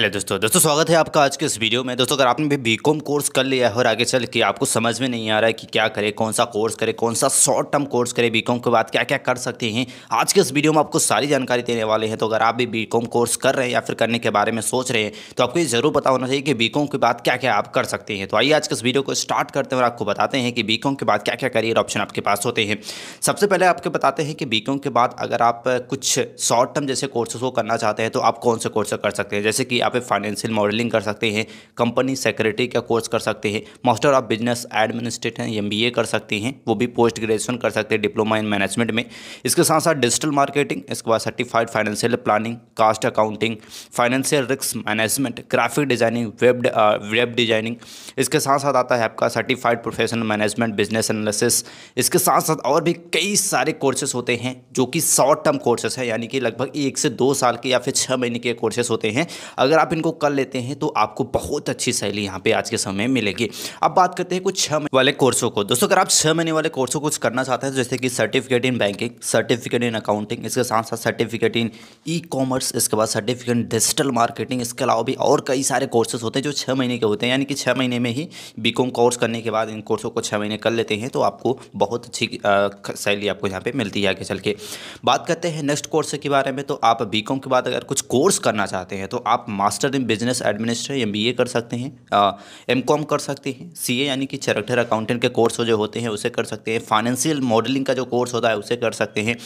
hello दोस्तों दोस्तों स्वागत है आपका आज के इस वीडियो में दोस्तों अगर आपने भी बीकॉम कोर्स कर लिया है और आगे चल के आपको समझ में नहीं आ रहा है कि क्या करें कौन सा कोर्स करें कौन सा शॉर्ट टर्म कोर्स करें बीकॉम के बाद क्या क्या कर सकते हैं आज के इस वीडियो में आपको सारी जानकारी देने वाले हैं तो अगर आप भी बी कोर्स कर रहे हैं या फिर करने के बारे में सोच रहे हैं तो आपको ये ज़रूर पता होना चाहिए कि बी के बाद क्या क्या आप कर सकते हैं तो आइए आज के इस वीडियो को स्टार्ट करते हैं और आपको बताते हैं कि बीकॉम के बाद क्या क्या करियर ऑप्शन आपके पास होते हैं सबसे पहले आपके बताते हैं कि बी के बाद अगर आप कुछ शॉर्ट टर्म जैसे कोर्सेज को करना चाहते हैं तो आप कौन से कोर्स कर सकते हैं जैसे कि यहाँ पे फाइनेंशियल मॉडलिंग कर सकते हैं कंपनी सेक्रेटरी का कोर्स कर सकते हैं master of business administrator M कर सकते हैं वो भी पोस्ट ग्रेजुएशन कर सकते हैं डिप्लोमा इन मैनेजमेंट में इसके साथ साथ डिजिटल मार्केटिंग इसके बाद certified financial planning cost accounting financial risk management graphic designing web web designing इसके साथ साथ आता है आपका certified professional management business analysis इसके साथ साथ और भी कई सारे कोर्सेज होते हैं जो कि शॉर्ट टर्म कोर्सेज हैं यानी कि लगभग एक से दो साल के या फिर छः महीने के कोर्सेज होते हैं अगर आप इनको कर लेते हैं तो आपको बहुत अच्छी सैली यहाँ पे आज के समय में मिलेगी अब बात करते हैं कुछ छः वाले कोर्सों को दोस्तों अगर आप छः महीने वाले कोर्सों को कुछ करना चाहते हैं जैसे कि certificate in banking certificate in accounting इसके साथ साथ सर्टिफिकेट इन ई कॉमर्स इसके बाद सर्टिफिकेट इन डिजिटल मार्केटिंग इसके अलावा भी और कई सारे कोर्सेज होते हैं जो छः महीने के होते हैं यानी कि छः महीने में ही बी कोर्स करने के बाद इन कोर्सों को छः महीने कर लेते हैं तो आपको बहुत अच्छी सैली आपको यहाँ पर मिलती है आगे चल के बात करते हैं नेक्स्ट कोर्स के बारे में तो आप बी के बाद अगर कुछ कोर्स करना चाहते हैं तो आप master in business administration M B A कर सकते हैं एम कॉम कर सकते हैं सी ए यानी कि चैरेक्टर अकाउंटेंट के कोर्स जो होते हैं उसे कर सकते हैं फाइनेंशियल मॉडलिंग का जो कोर्स होता है उसे कर सकते हैं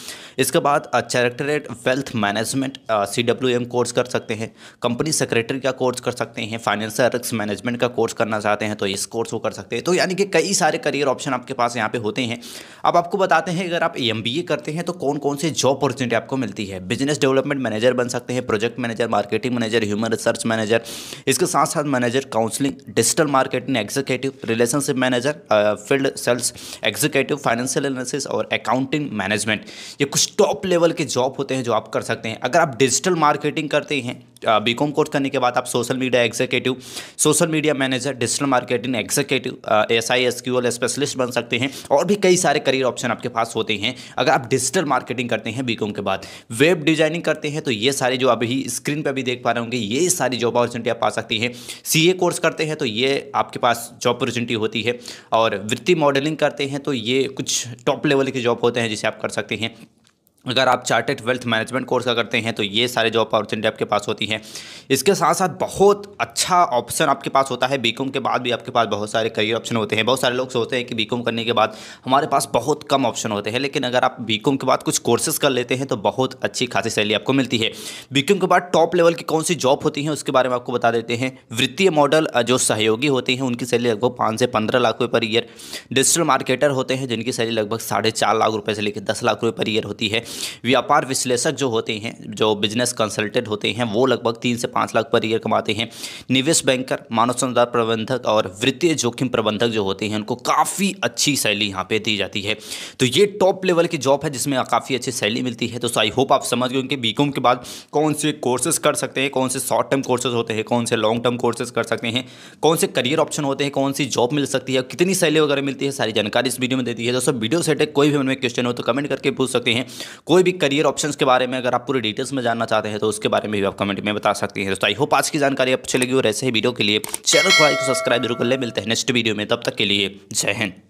इसके बाद chartered wealth management C W M course कर सकते हैं कंपनी सेक्रेटरी का कोर्स कर सकते हैं फाइनेंशियल रिस्क मैनेजमेंट का कोर्स करना चाहते हैं तो इस कोर्स को कर सकते हैं तो यानी कि कई सारे करियर ऑप्शन आपके पास यहाँ पे होते हैं अब आपको बताते हैं अगर आप एम करते हैं तो कौन कौन से जॉब अपॉर्चुनिटी आपको मिलती है बिजनेस डेवलपमेंट मैनेजर बन सकते हैं project manager marketing manager human research manager इसके साथ साथ manager counselling digital marketing executive relationship manager field sales executive financial analysis और अकाउंटिंग मैनेजमेंट ये कुछ टॉप लेवल के जॉब होते हैं जो आप कर सकते हैं अगर आप डिजिटल मार्केटिंग करते हैं बी कॉम कोर्स करने के बाद आप social media executive social media manager digital marketing executive S I S Q L specialist बन सकते हैं और भी कई सारे करियर ऑप्शन आपके पास होते हैं अगर आप डिजिटल मार्केटिंग करते हैं बी कॉम के बाद वेब डिजाइनिंग करते हैं तो ये सारे जो अभी स्क्रीन पर भी देख पा रहे होंगे ये ढेर सारी जॉब अपॉर्चुनिटी आप पा सकती हैं सी कोर्स करते हैं तो ये आपके पास जॉब अपॉर्चुनिटी होती है और वृत्ति मॉडलिंग करते हैं तो ये कुछ टॉप लेवल के जॉब होते हैं जिसे आप कर सकते हैं अगर आप चार्टेड वेल्थ मैनेजमेंट कोर्स का करते हैं तो ये सारे जॉब अपॉर्चुनिटी आपके पास होती हैं इसके साथ साथ बहुत अच्छा ऑप्शन आपके पास होता है बीकॉम के बाद भी आपके पास बहुत सारे करियर ऑप्शन होते हैं बहुत सारे लोग सोचते हैं कि बीकॉम करने के बाद हमारे पास बहुत कम ऑप्शन होते हैं लेकिन अगर आप बीकॉम के बाद कुछ कोर्सेज कर लेते हैं तो बहुत अच्छी खासी सैलरी आपको मिलती है बीकॉम के बाद टॉप लेवल की कौन सी जॉब होती है उसके बारे में आपको बता देते हैं वित्तीय मॉडल जो सहयोगी होते हैं उनकी सैलरी लगभग पाँच से पंद्रह लाख रुपये पर ईयर डिजिटल मार्केटर होते हैं जिनकी सैलरी लगभग साढ़े चार लाख रुपये से लेकर दस लाख रुपये पर ईयर होती है व्यापार विश्लेषक जो होते हैं जो बिजनेस कंसल्टेंट होते हैं वो लगभग तीन से पाँच लाख पर ईयर कमाते हैं निवेश बैंकर मानव संसाधन प्रबंधक और वित्तीय जोखिम प्रबंधक जो होते हैं उनको काफ़ी अच्छी सैली यहाँ पे दी जाती है तो ये टॉप लेवल की जॉब है जिसमें काफ़ी अच्छी सैली मिलती है तो आई होप आप समझ गए कि बी के बाद कौन से कोर्सेज कर सकते हैं कौन से शॉर्ट टर्म कोर्सेज होते हैं कौन से लॉन्ग टर्म कोर्सेज कर सकते हैं कौन से करियर ऑप्शन होते हैं कौन सी जॉब मिल सकती है कितनी सैलरी वगैरह मिलती है सारी जानकारी इस वीडियो में देती है दोस्तों वीडियो है कोई भी मन में क्वेश्चन हो तो कमेंट करके पूछ सकते हैं कोई भी करियर ऑप्शन के बारे में अगर आप पूरी डिटेल्स में जानना चाहते हैं तो उसके बारे में भी आप कमेंट में बता सकते हैं दोस्तों आई होप आज की जानकारी अच्छी लगी और ऐसे ही वीडियो के लिए चैनल को सब्सक्राइब जरूर कर ले मिलते हैं नेक्स्ट वीडियो में तब तक के लिए जय हिंद